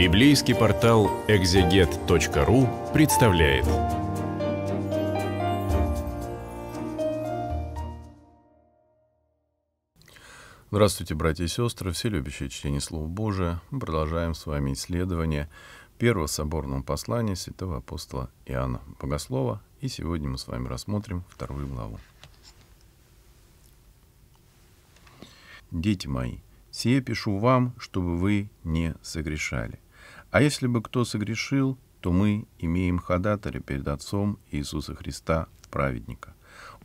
Библейский портал экзегет.ру представляет. Здравствуйте, братья и сестры, все любящие чтение Слова Божия. Мы продолжаем с вами исследование первого соборного послания святого апостола Иоанна Богослова. И сегодня мы с вами рассмотрим вторую главу. «Дети мои, сие пишу вам, чтобы вы не согрешали. А если бы кто согрешил, то мы имеем ходатая перед Отцом Иисуса Христа, праведника.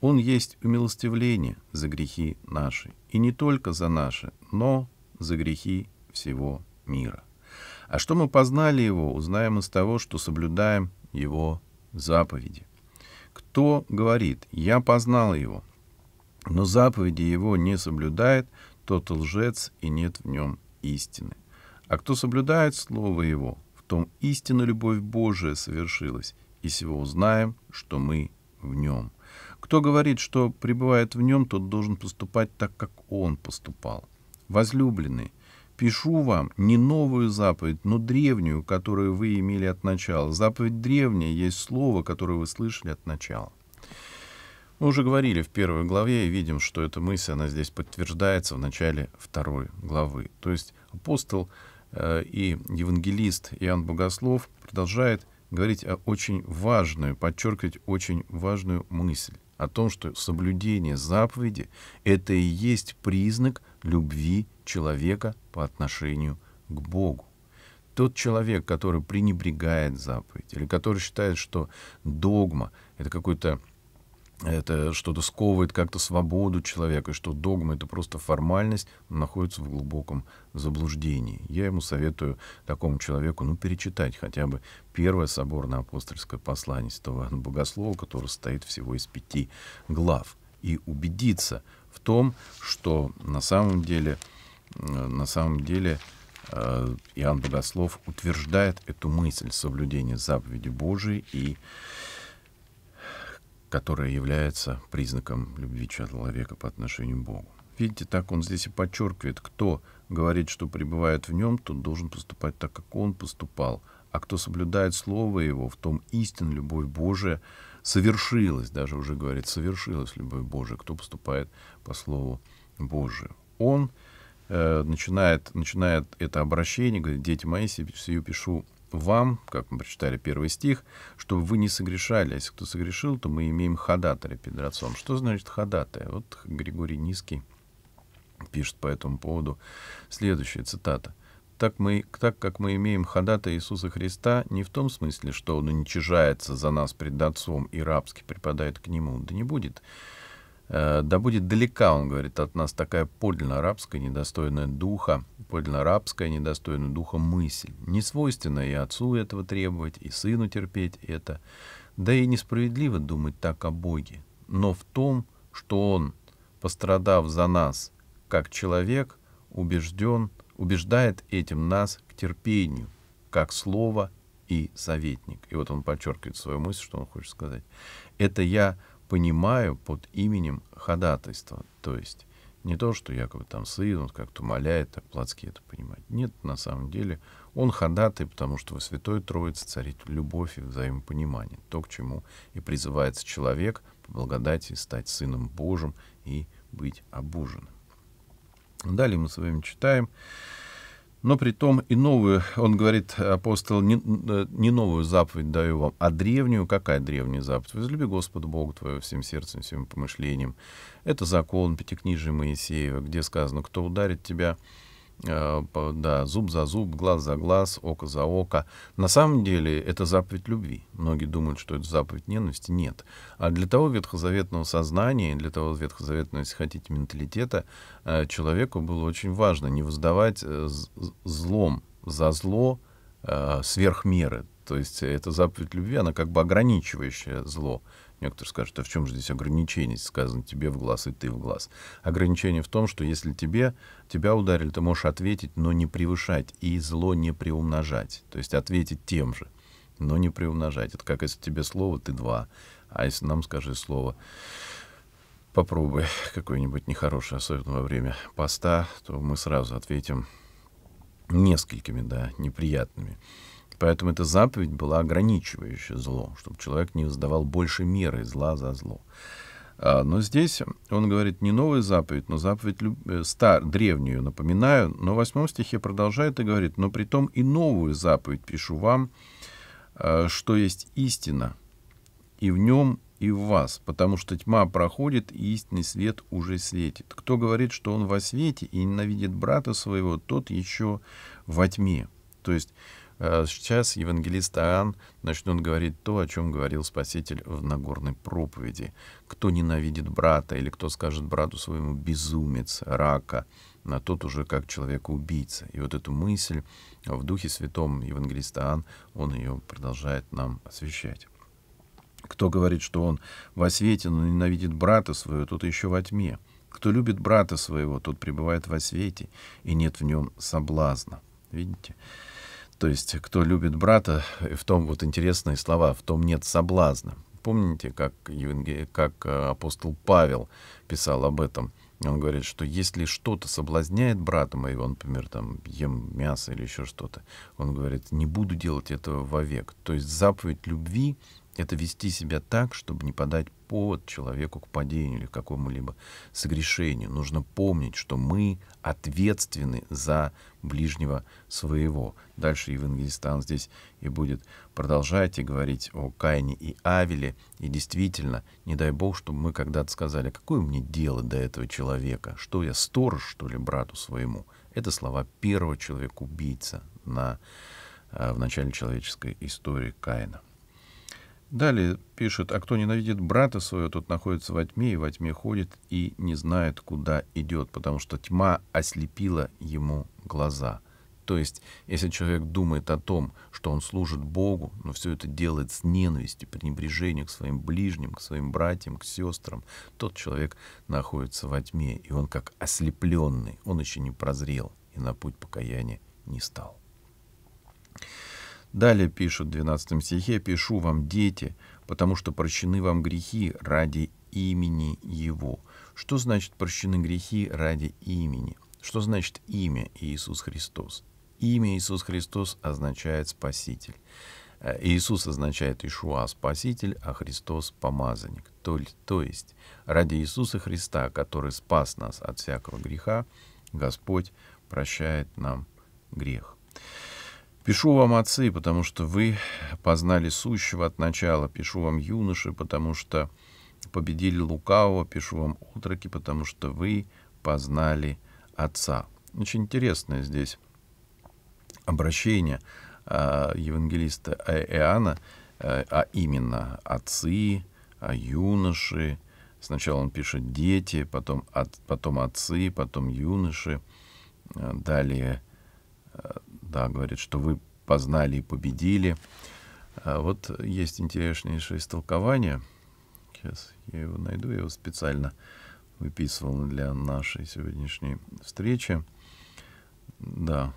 Он есть умилостивление за грехи наши, и не только за наши, но за грехи всего мира. А что мы познали Его, узнаем из того, что соблюдаем Его заповеди. Кто говорит «Я познал Его», но заповеди Его не соблюдает, тот лжец и нет в нем истины. А кто соблюдает Слово Его, в том истинно любовь Божия совершилась, и сего узнаем, что мы в Нем. Кто говорит, что пребывает в Нем, тот должен поступать так, как Он поступал. Возлюбленный, пишу вам не новую заповедь, но древнюю, которую вы имели от начала. Заповедь древняя есть слово, которое вы слышали от начала. Мы уже говорили в первой главе и видим, что эта мысль, она здесь подтверждается в начале второй главы. То есть апостол Э, и евангелист Иоанн Богослов продолжает говорить о очень важную, подчеркивать очень важную мысль о том, что соблюдение заповеди — это и есть признак любви человека по отношению к Богу. Тот человек, который пренебрегает заповедь, или который считает, что догма — это какой-то это что-то сковывает как-то свободу человека, что догма — это просто формальность, он находится в глубоком заблуждении. Я ему советую такому человеку, ну, перечитать хотя бы первое соборное апостольское послание Святого Богослова, которое состоит всего из пяти глав, и убедиться в том, что на самом деле, э, на самом деле э, Иоанн Богослов утверждает эту мысль соблюдения заповеди Божией и которая является признаком любви человека по отношению к Богу. Видите, так он здесь и подчеркивает, кто говорит, что пребывает в нем, тот должен поступать так, как он поступал. А кто соблюдает Слово Его, в том истин любовь Божия совершилась, даже уже говорит, совершилась любовь Божия, кто поступает по Слову Божию. Он э, начинает, начинает это обращение, говорит, дети мои, сию пишу вам, как мы прочитали первый стих, чтобы вы не согрешали. А если кто согрешил, то мы имеем ходатая перед отцом. Что значит ходатая? Вот Григорий Низкий пишет по этому поводу следующая цитата. Так, мы, так как мы имеем ходата Иисуса Христа не в том смысле, что Он уничижается за нас пред Отцом и рабски припадает к Нему, да не будет Э, да будет далека, он говорит, от нас такая подлинно рабская, недостойная духа, подлинно рабская, недостойная духа мысль. Не свойственно и отцу этого требовать, и сыну терпеть это. Да и несправедливо думать так о Боге. Но в том, что Он, пострадав за нас, как человек, убежден, убеждает этим нас к терпению, как слово и советник. И вот он подчеркивает свою мысль, что он хочет сказать. Это я понимаю под именем ходатайства. То есть не то, что якобы там сын, он как-то умоляет, так плотские это понимать. Нет, на самом деле он ходатай, потому что во Святой Троице царит любовь и взаимопонимание. То, к чему и призывается человек по благодати стать сыном Божьим и быть обуженным. Далее мы с вами читаем но при том и новую, он говорит, апостол, не, э, не новую заповедь даю вам, а древнюю, какая древняя заповедь? Возлюби Господа Бога твоего всем сердцем, всем помышлением. Это закон Пятикнижия Моисеева, где сказано, кто ударит тебя Э, да, зуб за зуб, глаз за глаз, око за око. На самом деле это заповедь любви. Многие думают, что это заповедь ненависти. Нет. А для того ветхозаветного сознания, для того ветхозаветного, если хотите, менталитета, э, человеку было очень важно не воздавать э, злом за зло сверх меры. То есть эта заповедь любви, она как бы ограничивающая зло. Некоторые скажут, а в чем же здесь ограничение? Сказано тебе в глаз и ты в глаз. Ограничение в том, что если тебе, тебя ударили, ты можешь ответить, но не превышать и зло не приумножать. То есть ответить тем же, но не приумножать. Это как если тебе слово, ты два. А если нам скажи слово, попробуй какое-нибудь нехорошее, особенно во время поста, то мы сразу ответим несколькими, да, неприятными. Поэтому эта заповедь была ограничивающая зло, чтобы человек не сдавал больше меры зла за зло. А, но здесь он говорит не новую заповедь, но заповедь э, стар, древнюю, напоминаю. Но в восьмом стихе продолжает и говорит, но при том и новую заповедь пишу вам, а, что есть истина, и в нем, и в вас, потому что тьма проходит, и истинный свет уже светит. Кто говорит, что он во свете и ненавидит брата своего, тот еще во тьме. То есть Э, сейчас евангелист Аан начнет говорить то, о чем говорил Спаситель в Нагорной проповеди. Кто ненавидит брата или кто скажет брату своему «безумец», «рака», на тот уже как человек убийца И вот эту мысль в Духе Святом евангелиста Иоанн, он ее продолжает нам освещать. Кто говорит, что он во свете, но ненавидит брата своего, тот еще во тьме. Кто любит брата своего, тот пребывает во свете, и нет в нем соблазна. Видите? То есть, кто любит брата, в том вот интересные слова, в том нет соблазна. Помните, как, Евангелие, как э, апостол Павел писал об этом? Он говорит, что если что-то соблазняет брата моего, например, там, ем мясо или еще что-то, он говорит, не буду делать этого вовек. То есть заповедь любви это вести себя так, чтобы не подать повод человеку к падению или к какому-либо согрешению. Нужно помнить, что мы ответственны за ближнего своего. Дальше Евангелистан здесь и будет продолжать и говорить о Кайне и Авеле. И действительно, не дай Бог, чтобы мы когда-то сказали, «А какое мне дело до этого человека, что я сторож, что ли, брату своему. Это слова первого человека-убийца на, э, в начале человеческой истории Каина. Далее пишет, а кто ненавидит брата своего, тот находится во тьме, и во тьме ходит, и не знает, куда идет, потому что тьма ослепила ему глаза. То есть, если человек думает о том, что он служит Богу, но все это делает с ненавистью, пренебрежением к своим ближним, к своим братьям, к сестрам, тот человек находится во тьме, и он как ослепленный, он еще не прозрел и на путь покаяния не стал. Далее пишут в 12 стихе, «Пишу вам, дети, потому что прощены вам грехи ради имени Его». Что значит прощены грехи ради имени? Что значит имя Иисус Христос? Имя Иисус Христос означает Спаситель. Э, Иисус означает Ишуа – Спаситель, а Христос – Помазанник. То, то есть ради Иисуса Христа, который спас нас от всякого греха, Господь прощает нам грех. Пишу вам, отцы, потому что вы познали сущего от начала. Пишу вам, юноши, потому что победили лукавого. Пишу вам, утроки, потому что вы познали Отца. Очень интересное здесь обращение а, евангелиста э-, Иоанна, э, а именно отцы, а юноши. Сначала он пишет дети, потом, от, потом отцы, потом юноши. Э, далее да, говорит, что вы познали и победили. А вот есть интереснейшее истолкование. Сейчас я его найду, я его специально выписывал для нашей сегодняшней встречи. Да.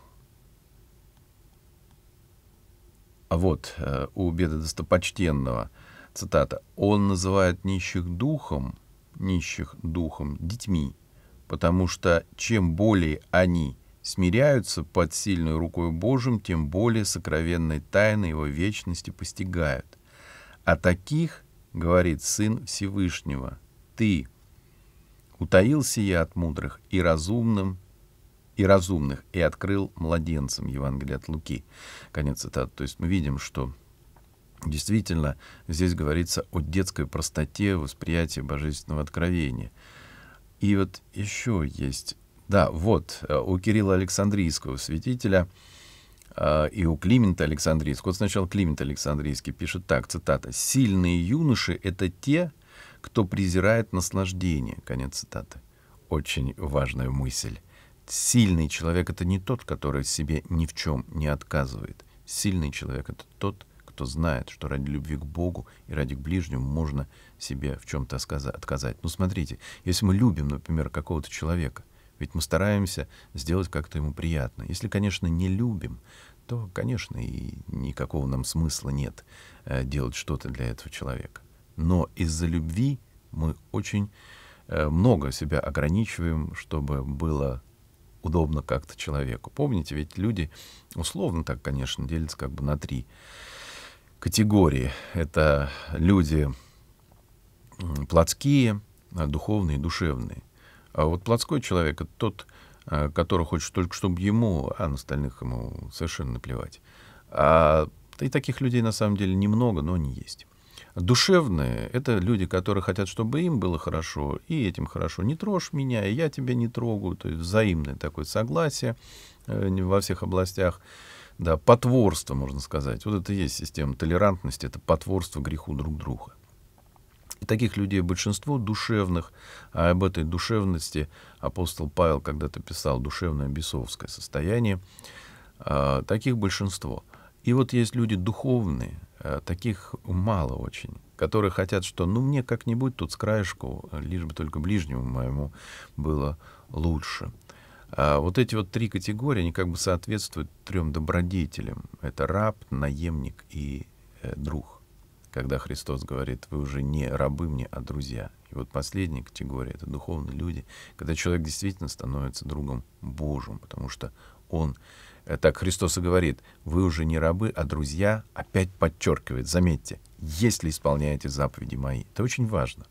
А вот э, у беда достопочтенного, цитата, «Он называет нищих духом, нищих духом детьми, потому что чем более они – смиряются под сильной рукой Божьим, тем более сокровенной тайны его вечности постигают. А таких, говорит Сын Всевышнего, ты утаился я от мудрых и разумным, и разумных, и открыл младенцам Евангелие от Луки. Конец цитаты. То есть мы видим, что действительно здесь говорится о детской простоте восприятия божественного откровения. И вот еще есть да, вот, э, у Кирилла Александрийского святителя э, и у Климента Александрийского, вот сначала Климент Александрийский пишет так, цитата, «Сильные юноши — это те, кто презирает наслаждение». Конец цитаты. Очень важная мысль. Сильный человек — это не тот, который себе ни в чем не отказывает. Сильный человек — это тот, кто знает, что ради любви к Богу и ради к ближнему можно себе в чем-то отказать. Ну, смотрите, если мы любим, например, какого-то человека — ведь мы стараемся сделать как-то ему приятно. Если, конечно, не любим, то, конечно, и никакого нам смысла нет э, делать что-то для этого человека. Но из-за любви мы очень э, много себя ограничиваем, чтобы было удобно как-то человеку. Помните, ведь люди условно так, конечно, делятся как бы на три категории. Это люди плотские, духовные и душевные. А вот плотской человек — это тот, а, который хочет только, чтобы ему, а на остальных ему совершенно наплевать. А, и таких людей на самом деле немного, но они есть. Душевные — это люди, которые хотят, чтобы им было хорошо, и этим хорошо. Не трожь меня, и я тебя не трогаю. То есть взаимное такое согласие э, во всех областях. Да, потворство, можно сказать. Вот это и есть система толерантности, это потворство греху друг друга. И таких людей большинство душевных, а об этой душевности апостол Павел когда-то писал «душевное бесовское состояние», а, таких большинство. И вот есть люди духовные, а, таких мало очень, которые хотят, что ну мне как-нибудь тут с краешку, лишь бы только ближнему моему было лучше. А вот эти вот три категории, они как бы соответствуют трем добродетелям. Это раб, наемник и э, друг когда Христос говорит, вы уже не рабы мне, а друзья. И вот последняя категория — это духовные люди, когда человек действительно становится другом Божьим, потому что он, э, так Христос и говорит, вы уже не рабы, а друзья, опять подчеркивает, заметьте, если исполняете заповеди мои. Это очень важно,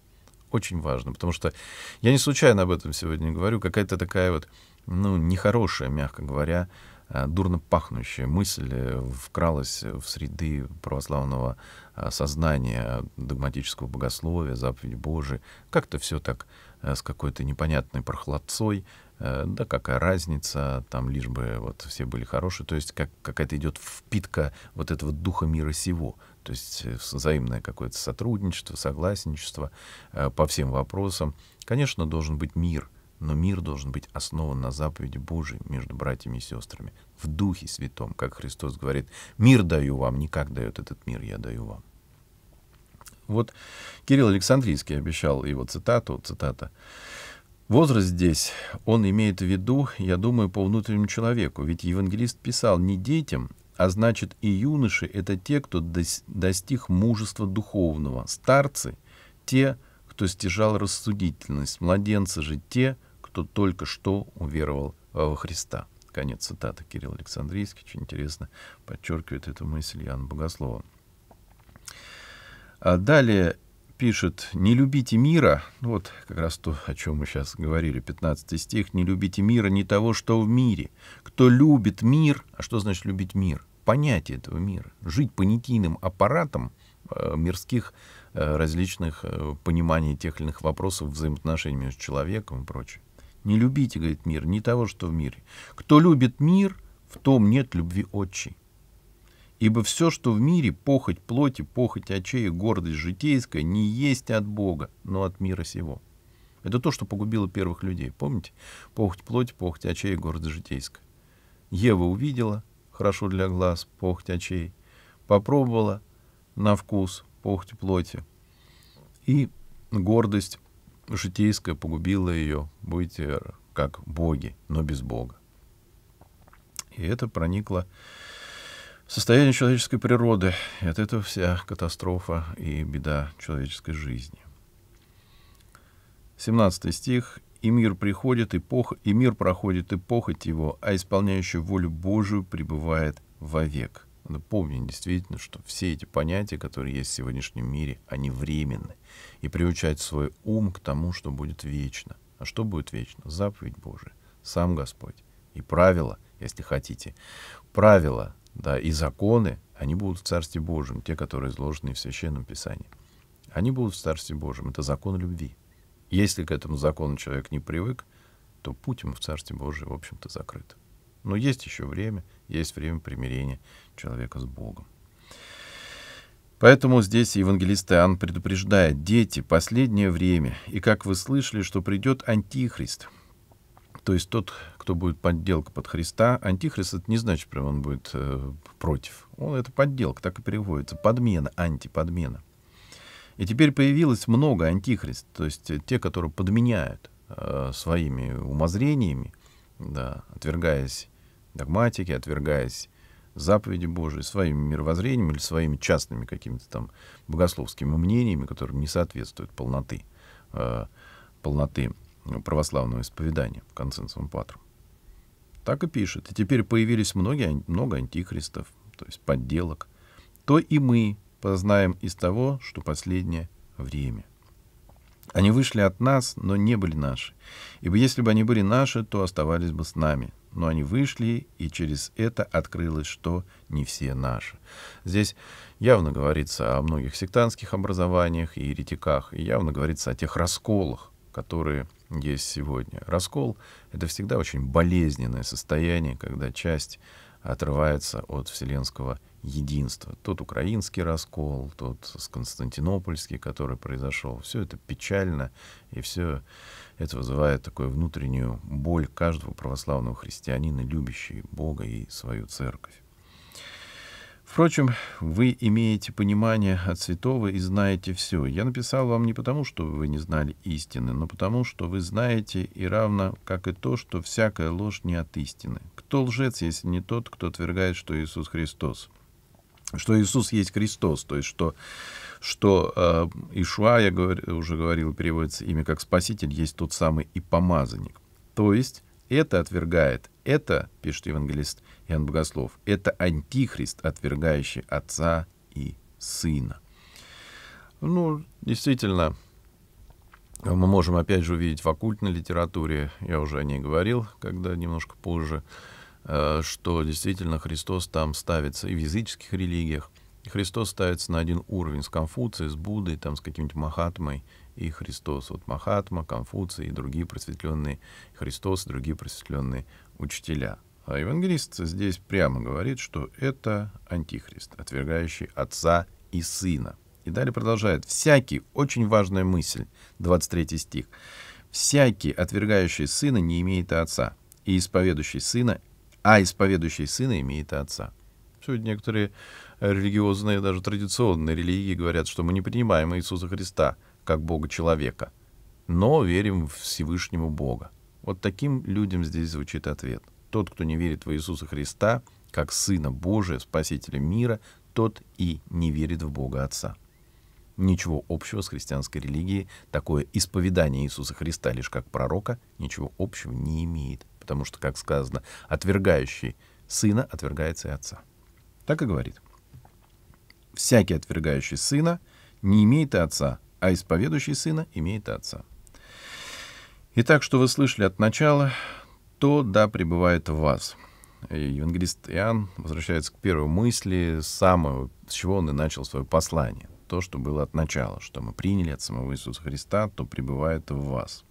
очень важно, потому что я не случайно об этом сегодня говорю, какая-то такая вот, ну, нехорошая, мягко говоря, Э, дурно пахнущая мысль э, вкралась в среды православного э, сознания, догматического богословия, заповедь Божия. Как-то все так с какой-то непонятной прохладцой, да какая разница, там лишь бы вот все были хорошие. То есть как, какая-то идет впитка вот этого духа мира сего. То есть взаимное какое-то сотрудничество, согласничество по всем вопросам. Конечно, должен быть мир — но мир должен быть основан на заповеди Божией между братьями и сестрами, в Духе Святом, как Христос говорит, «Мир даю вам, не как дает этот мир, я даю вам». Вот Кирилл Александрийский обещал его цитату, цитата, Возраст здесь, он имеет в виду, я думаю, по внутреннему человеку, ведь евангелист писал не детям, а значит и юноши — это те, кто достиг мужества духовного, старцы — те, кто стяжал рассудительность, младенцы же те, кто только что уверовал э, во Христа. Конец цитаты Кирилл Александрийский. Очень интересно подчеркивает эту мысль Яна Богослова. А далее пишет «Не любите мира». Вот как раз то, о чем мы сейчас говорили, 15 стих. «Не любите мира, не того, что в мире. Кто любит мир...» А что значит любить мир? Понятие этого мира. Жить понятийным аппаратом э, мирских э, различных э, пониманий тех или иных вопросов, взаимоотношений между человеком и прочее. Не любите, говорит мир, не того, что в мире. Кто любит мир, в том нет любви отчей. Ибо все, что в мире, похоть плоти, похоть очей и гордость житейская, не есть от Бога, но от мира сего. Это то, что погубило первых людей. Помните? Похоть плоти, похоть очей и гордость житейская. Ева увидела, хорошо для глаз, похоть очей, попробовала на вкус похоть плоти и гордость житейское погубило ее. Будете как боги, но без Бога. И это проникло в состояние человеческой природы. И от этого вся катастрофа и беда человеческой жизни. 17 стих. «И мир приходит, и, пох... и мир проходит, и похоть его, а исполняющий волю Божию пребывает вовек». Надо действительно, что все эти понятия, которые есть в сегодняшнем мире, они временны. И приучать свой ум к тому, что будет вечно. А что будет вечно? Заповедь Божия, сам Господь. И правила, если хотите. Правила, да, и законы, они будут в Царстве Божьем, те, которые изложены в Священном Писании. Они будут в Царстве Божьем. Это закон любви. Если к этому закону человек не привык, то путь ему в Царстве Божьем, в общем-то, закрыт. Но есть еще время, есть время примирения человека с Богом. Поэтому здесь евангелист Иоанн предупреждает, дети, последнее время, и как вы слышали, что придет Антихрист, то есть тот, кто будет подделка под Христа, Антихрист это не значит, прям он будет э, против. Он это подделка, так и переводится, подмена, антиподмена. И теперь появилось много антихрист, то есть те, которые подменяют э, своими умозрениями да, отвергаясь догматике, отвергаясь заповеди Божией своим мировоззрением или своими частными какими-то там богословскими мнениями, которые не соответствуют полноты, э, полноты православного исповедания в консенсовом патру. Так и пишет. И теперь появились многие, много антихристов, то есть подделок. То и мы познаем из того, что последнее время — они вышли от нас, но не были наши. Ибо если бы они были наши, то оставались бы с нами. Но они вышли, и через это открылось, что не все наши. Здесь явно говорится о многих сектантских образованиях и еретиках, и явно говорится о тех расколах, которые есть сегодня. Раскол — это всегда очень болезненное состояние, когда часть отрывается от вселенского единства. Тот украинский раскол, тот с константинопольский, который произошел. Все это печально, и все это вызывает такую внутреннюю боль каждого православного христианина, любящего Бога и свою церковь. Впрочем, вы имеете понимание от святого и знаете все. Я написал вам не потому, что вы не знали истины, но потому, что вы знаете и равно, как и то, что всякая ложь не от истины. Кто лжец, если не тот, кто отвергает, что Иисус Христос? что Иисус есть Христос, то есть что, что э, Ишуа, я говорю, уже говорил, переводится имя как Спаситель, есть тот самый и помазанник. То есть это отвергает, это, пишет евангелист Иоанн Богослов, это антихрист, отвергающий Отца и Сына. Ну, действительно, мы можем опять же увидеть в оккультной литературе, я уже о ней говорил, когда немножко позже, Э, что действительно Христос там ставится и в языческих религиях. Христос ставится на один уровень с Конфуцией, с Буддой, там, с каким-нибудь Махатмой и Христос. Вот Махатма, Конфуций и другие просветленные Христос, другие просветленные учителя. А евангелист здесь прямо говорит, что это антихрист, отвергающий отца и сына. И далее продолжает. «Всякий» — очень важная мысль, 23 стих. «Всякий, отвергающий сына, не имеет и отца, и исповедующий сына а исповедующий сына имеет и отца. Сегодня некоторые религиозные, даже традиционные религии говорят, что мы не принимаем Иисуса Христа как Бога-человека, но верим в Всевышнему Бога. Вот таким людям здесь звучит ответ. Тот, кто не верит в Иисуса Христа, как Сына Божия, Спасителя мира, тот и не верит в Бога Отца. Ничего общего с христианской религией такое исповедание Иисуса Христа лишь как пророка ничего общего не имеет потому что, как сказано, отвергающий сына отвергается и отца. Так и говорит. Всякий отвергающий сына не имеет и отца, а исповедующий сына имеет и отца. Итак, что вы слышали от начала, то да пребывает в вас. И евангелист Иоанн возвращается к первой мысли, самого, с чего он и начал свое послание. То, что было от начала, что мы приняли от самого Иисуса Христа, то пребывает в вас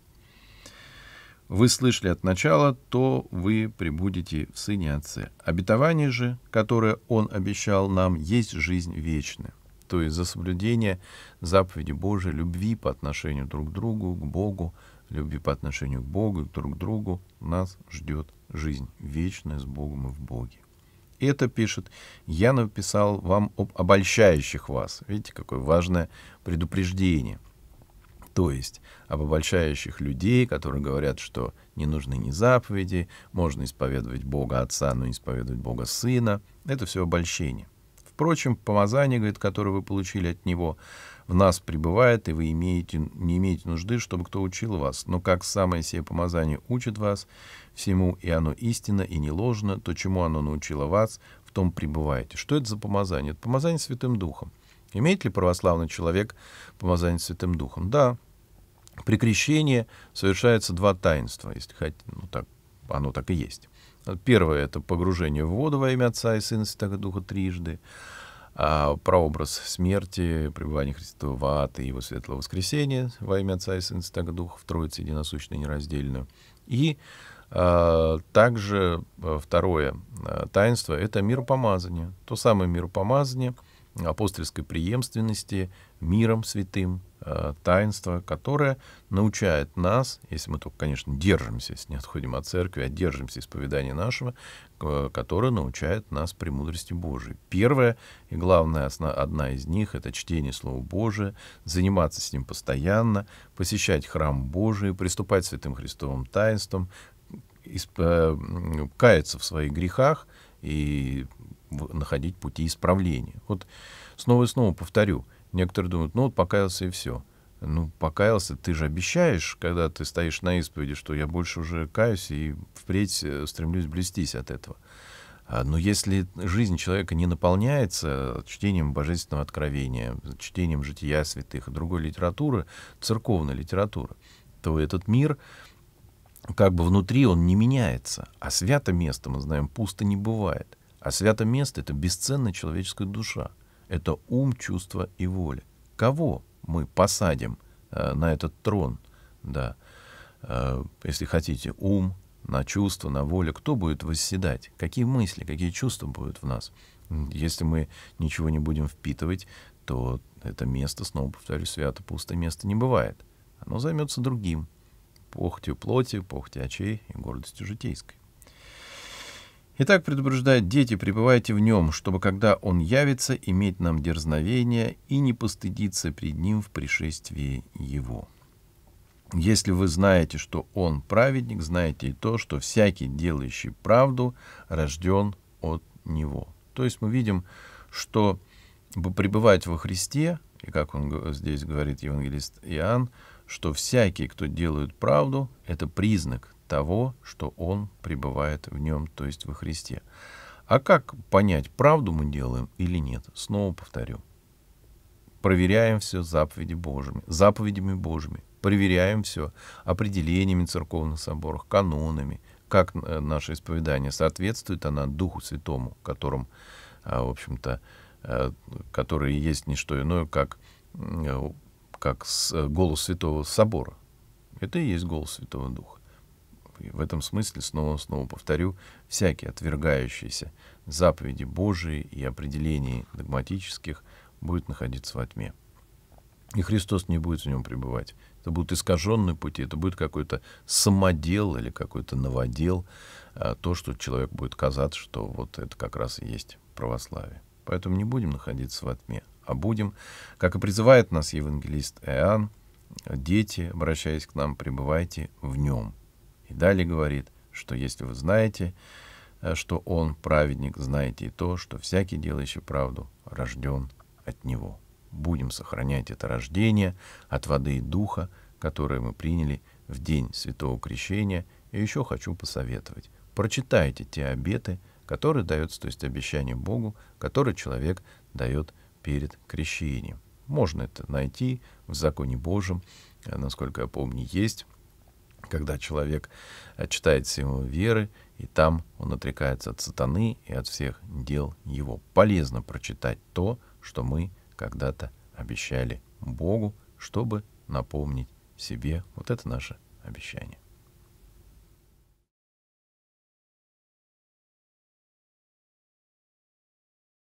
вы слышали от начала, то вы прибудете в Сыне Отце. Обетование же, которое Он обещал нам, есть жизнь вечная, то есть за соблюдение заповеди Божией, любви по отношению друг к другу, к Богу, любви по отношению к Богу и друг к другу, нас ждет жизнь вечная с Богом и в Боге. Это пишет, я написал вам об обольщающих вас. Видите, какое важное предупреждение – то есть об обольщающих людей, которые говорят, что не нужны ни заповеди, можно исповедовать Бога Отца, но не исповедовать Бога Сына. Это все обольщение. Впрочем, помазание, говорит, которое вы получили от Него, в нас пребывает, и вы имеете, не имеете нужды, чтобы кто учил вас. Но как самое сие помазание учит вас всему, и оно истинно, и не ложно, то, чему оно научило вас, в том пребываете. Что это за помазание? Это помазание Святым Духом. Имеет ли православный человек помазание Святым Духом? Да, при крещении совершается два таинства, если хотите, ну, так, оно так и есть. Первое — это погружение в воду во имя Отца и Сына Святого Духа трижды, а прообраз смерти, пребывания Христова ад и Его Светлого Воскресения во имя Отца и Сына Святого Духа в Троице Единосущной Нераздельную. И а, также а, второе а, таинство — это миропомазание, то самое миропомазание — апостольской преемственности, миром святым, э, таинство, которое научает нас, если мы только, конечно, держимся, если не отходим от церкви, а держимся исповедания нашего, э, которое научает нас премудрости Божией. Первое и главное, одна из них — это чтение Слова Божия, заниматься с ним постоянно, посещать храм Божий, приступать к святым Христовым таинствам, э, каяться в своих грехах и находить пути исправления. Вот снова и снова повторю, некоторые думают, ну вот покаялся и все. Ну, покаялся, ты же обещаешь, когда ты стоишь на исповеди, что я больше уже каюсь и впредь э, стремлюсь блестись от этого. А, но если жизнь человека не наполняется чтением божественного откровения, чтением жития святых и другой литературы, церковной литературы, то этот мир как бы внутри он не меняется. А свято место, мы знаем, пусто не бывает. А святое место — это бесценная человеческая душа. Это ум, чувство и воля. Кого мы посадим э, на этот трон? Да. Э, если хотите, ум, на чувство, на волю. Кто будет восседать? Какие мысли, какие чувства будут в нас? Если мы ничего не будем впитывать, то это место, снова повторю, свято, пустое место не бывает. Оно займется другим. Похотью плоти, похотью очей и гордостью житейской. Итак, предупреждает дети, пребывайте в нем, чтобы, когда он явится, иметь нам дерзновение и не постыдиться пред ним в пришествии его. Если вы знаете, что он праведник, знаете и то, что всякий, делающий правду, рожден от него. То есть мы видим, что пребывать во Христе, и как он здесь говорит евангелист Иоанн, что всякий, кто делает правду, это признак того, что Он пребывает в нем, то есть во Христе. А как понять, правду мы делаем или нет? Снова повторю. Проверяем все заповеди Божьими, заповедями Божьими. Проверяем все определениями церковных соборов, канонами, как э, наше исповедание соответствует она Духу Святому, которым, э, в общем-то, э, который есть не что иное, как, как голос Святого Собора. Это и есть голос Святого Духа. И в этом смысле, снова-снова повторю, всякие отвергающиеся заповеди Божии и определений догматических будет находиться во тьме. И Христос не будет в нем пребывать. Это будут искаженные пути, это будет какой-то самодел или какой-то новодел, а, то, что человек будет казаться, что вот это как раз и есть православие. Поэтому не будем находиться во тьме, а будем, как и призывает нас евангелист Иоанн, дети, обращаясь к нам, пребывайте в нем, и далее говорит, что если вы знаете, э, что он праведник, знаете и то, что всякий, делающий правду, рожден от него. Будем сохранять это рождение от воды и духа, которое мы приняли в день Святого Крещения. И еще хочу посоветовать. Прочитайте те обеты, которые даются, то есть обещание Богу, которое человек дает перед крещением. Можно это найти в законе Божьем, э, насколько я помню, есть когда человек э, читает символ веры, и там он отрекается от сатаны и от всех дел его. Полезно прочитать то, что мы когда-то обещали Богу, чтобы напомнить себе. Вот это наше обещание.